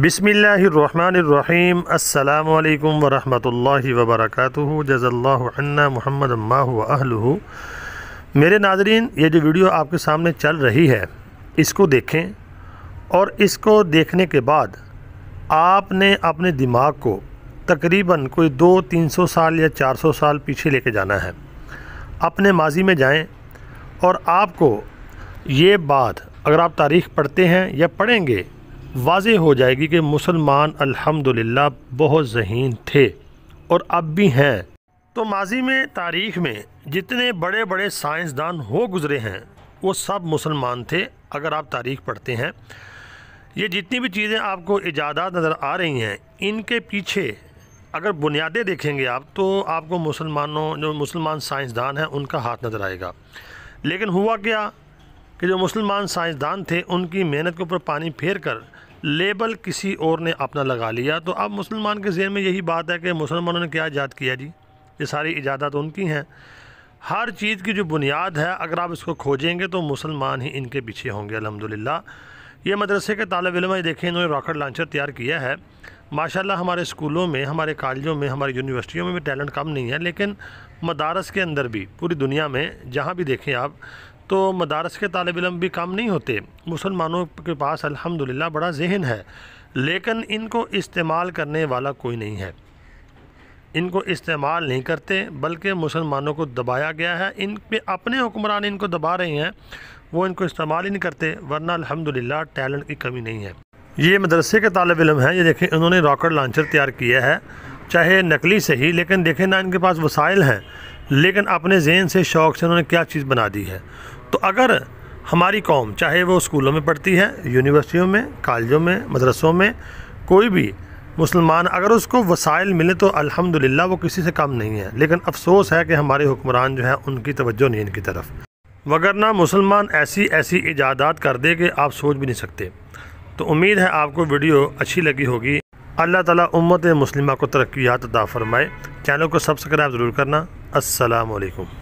बिसमीम् अल्लाम वरहमल वबरक जज़ल्ला महमद अम्मा मेरे नाजरीन ये जो वीडियो आपके सामने चल रही है इसको देखें और इसको देखने के बाद आपने अपने दिमाग को तकरीबन कोई दो तीन सौ साल या चार सौ साल पीछे लेके जाना है अपने माजी में जाएं और आपको ये बात अगर आप तारीख़ पढ़ते हैं या पढ़ेंगे वाज हो जाएगी कि मुसलमान अल्हम्दुलिल्लाह बहुत जहीन थे और अब भी हैं तो माजी में तारीख में जितने बड़े बड़े साइंसदान हो गुज़रे हैं वो सब मुसलमान थे अगर आप तारीख पढ़ते हैं ये जितनी भी चीज़ें आपको इजादात नज़र आ रही हैं इनके पीछे अगर बुनियादें देखेंगे आप तो आपको मुसलमानों जो मुसलमान साइंसदान हैं उनका हाथ नज़र आएगा लेकिन हुआ क्या कि जो मुसलमान साइंसदान थे उनकी मेहनत के ऊपर पानी फेर कर लेबल किसी और ने अपना लगा लिया तो अब मुसलमान के जहन में यही बात है कि मुसलमानों ने क्या ईजाद किया जी ये सारी ईजादात उनकी हैं हर चीज़ की जो बुनियाद है अगर आप इसको खोजेंगे तो मुसलमान ही इनके पीछे होंगे अलहमदिल्ला ये मदरसे के तालब इलम देखें इन्होंने रॉकेट लॉन्चर तैयार किया है माशाल्लाह हमारे स्कूलों में हमारे कॉलेजों में हमारी यूनिवर्सिटियों में भी टैलेंट कम नहीं है लेकिन मदारस के अंदर भी पूरी दुनिया में जहाँ भी देखें आप तो मदारस के तालब इलम भी कम नहीं होते मुसलमानों के पास अल्हम्दुलिल्लाह बड़ा जहन है लेकिन इनको इस्तेमाल करने वाला कोई नहीं है इनको इस्तेमाल नहीं करते बल्कि मुसलमानों को दबाया गया है इन पे अपने हुक्मरान इनको दबा रहे हैं वो इनको इस्तेमाल ही नहीं करते वरना अलहमदिल्ला टैलेंट की कमी नहीं है ये मदरसे के तालब इलम है ये देखें इन्होंने रॉकेट लॉन्चर तैयार किया है चाहे नकली सही लेकिन देखें ना इनके पास वसाइल हैं लेकिन अपने जहन से शौक़ से उन्होंने क्या चीज़ बना दी है तो अगर हमारी कौम चाहे वो स्कूलों में पढ़ती है यूनिवर्सिटियों में कॉलेजों में मदरसों में कोई भी मुसलमान अगर उसको वसाइल मिले तो अल्हम्दुलिल्लाह वो किसी से कम नहीं है लेकिन अफसोस है कि हमारे हुक्मरान जो है उनकी तवज्जो नहीं इनकी तरफ वगरना मुसलमान ऐसी ऐसी इजादात कर दे कि आप सोच भी नहीं सकते तो उम्मीद है आपको वीडियो अच्छी लगी होगी अल्लाह ताला उम्मत मुस्लिमा को तरक्यात अदा फरमाए चैनल को सब्सक्राइब ज़रूर करना असलकम